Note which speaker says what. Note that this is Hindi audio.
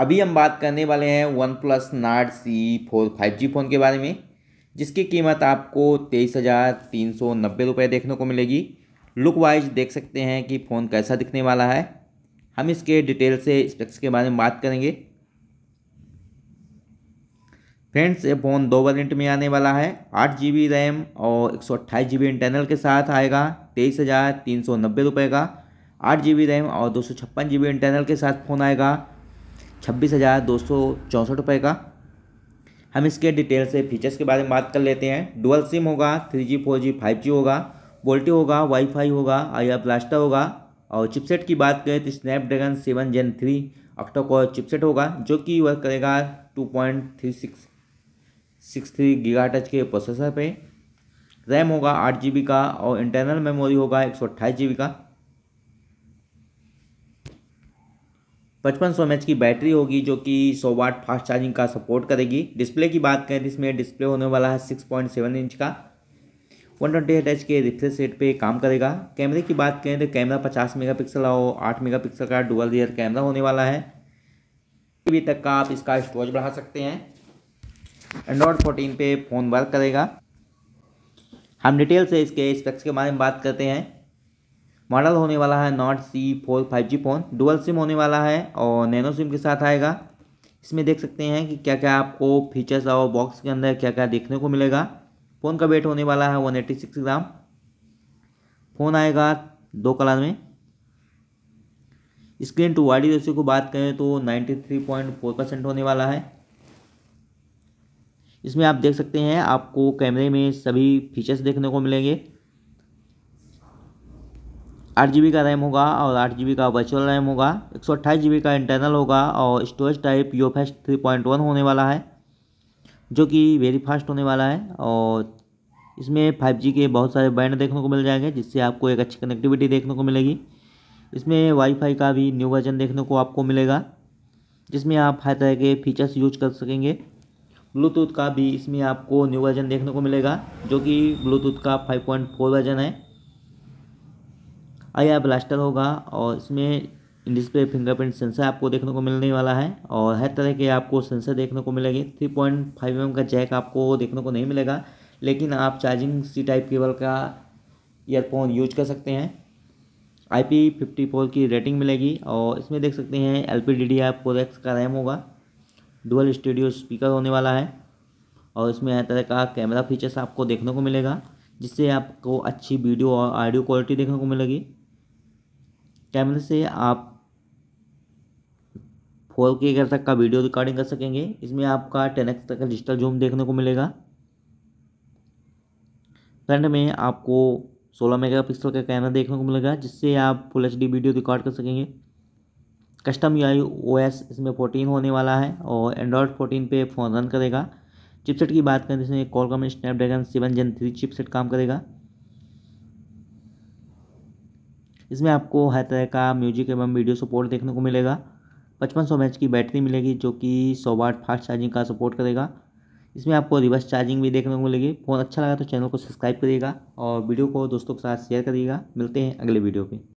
Speaker 1: अभी हम बात करने वाले हैं OnePlus Nord C four five G phone के बारे में जिसकी कीमत आपको तेईस हज़ार तीन सौ नब्बे रुपये देखने को मिलेगी लुक वाइज देख सकते हैं कि फ़ोन कैसा दिखने वाला है हम इसके डिटेल से स्पेक्स के बारे में बात करेंगे फ्रेंड्स ये फ़ोन दो वेरिएंट में आने वाला है आठ जी बी रैम और एक सौ अट्ठाईस जी बी इंटरनल के साथ आएगा तेईस हज़ार तीन सौ नब्बे रुपये का आठ जी बी रैम और दो सौ छप्पन जी बी इंटरनल के साथ फ़ोन आएगा छब्बीस हज़ार दो सौ चौंसठ रुपये का हम इसके डिटेल से फीचर्स के बारे में बात कर लेते हैं डुअल सिम होगा three G four G five G होगा वोल्टी होगा वाईफाई होगा आई आर ब्लास्टा होगा और चिपसेट की बात करें तो Snapdragon seven gen three octacore chipset होगा जो कि वर्क करेगा two point three six six three giga टच के प्रोसेसर पे रैम होगा आठ जी बी का और इंटरनल मेमोरी होगा एक सौ अट्ठाईस जी बी का पचपन सौ एम की बैटरी होगी जो कि सौ वाट फास्ट चार्जिंग का सपोर्ट करेगी डिस्प्ले की बात करें तो इसमें डिस्प्ले होने वाला है सिक्स पॉइंट सेवन इंच का वन ट्वेंटी एट एच के रिफ्रेश रेट पे काम करेगा कैमरे की बात करें तो कैमरा पचास मेगा पिक्सल और आठ मेगा पिक्सल का डुअल रियर कैमरा होने वाला है अभी तक का आप इसका स्टोरेज बढ़ा सकते हैं एंड्रॉयड फोर्टीन पे फ़ोन वर्क करेगा हम डिटेल से इसके स्पेक्स के बारे में बात करते हैं मॉडल तो होने वाला है Nord C four five G phone dual SIM होने वाला है और नैनो सिम के साथ आएगा इसमें देख सकते हैं कि क्या क्या आपको फीचर्स और बॉक्स के अंदर क्या क्या देखने को मिलेगा फ़ोन का वेट होने वाला है one eighty six gram phone आएगा दो कलर में स्क्रीन टू वाडी रेशियो को बात करें तो ninety three point four percent होने वाला है इसमें आप देख सकते हैं आपको कैमरे में सभी फीचर्स देखने को मिलेंगे आठ जी का रैम होगा और आठ जी का वर्चुअल रैम होगा एक सौ का इंटरनल होगा और storage type U F three point one होने वाला है जो कि वेरी फास्ट होने वाला है और इसमें फाइव जी के बहुत सारे बैंड देखने को मिल जाएंगे जिससे आपको एक अच्छी कनेक्टिविटी देखने को मिलेगी इसमें वाईफाई का भी न्यू वर्जन देखने को आपको मिलेगा जिसमें आप हर तरह के फीचर्स यूज कर सकेंगे ब्लूटूथ का भी इसमें आपको न्यू वर्जन देखने को मिलेगा जो कि ब्लूटूथ का 5.4 वर्जन है आई ब्लास्टर होगा और इसमें डिस्प्ले फिंगरप्रिंट सेंसर आपको देखने को मिलने वाला है और हर तरह के आपको सेंसर देखने को मिलेंगे थ्री पॉइंट फाइव एम का जैक आपको देखने को नहीं मिलेगा लेकिन आप चार्जिंग सी टाइप केबल का ईयरफोन यूज कर सकते हैं आई पी फिफ्टी फोर की रेटिंग मिलेगी और इसमें देख सकते हैं L P D D I four X का रैम होगा डुअल स्टूडियो स्पीकर होने वाला है और इसमें हर तरह का कैमरा फीचर्स आपको देखने को मिलेगा जिससे आपको अच्छी वीडियो और ऑडियो क्वालिटी देखने को मिलेगी कैमरे से आप फोर के अगर तक का वीडियो रिकॉर्डिंग कर सकेंगे इसमें आपका टेन एक्स तक का डिजिटल जूम देखने को मिलेगा फ्रंट में आपको 16 मेगापिक्सल का कैमरा देखने को मिलेगा जिससे आप फुल एच वीडियो रिकॉर्ड कर सकेंगे कस्टम यू आई इसमें फ़ोर्टीन होने वाला है और एंड्रॉयड फोर्टीन पे फ़ोन रन करेगा चिपसेट की बात करें जिसमें Qualcomm Snapdragon seven gen three chipset काम करेगा इसमें आपको हर तरह का म्यूजिक एवं वीडियो सपोर्ट देखने को मिलेगा पचपन सौ एच की बैटरी मिलेगी जो कि सौ वाट फास्ट चार्जिंग का सपोर्ट करेगा इसमें आपको रिवर्स चार्जिंग भी देखने को मिलेगी फ़ोन अच्छा लगा तो चैनल को सब्सक्राइब करिएगा और वीडियो को दोस्तों के साथ शेयर करिएगा मिलते हैं अगले वीडियो पर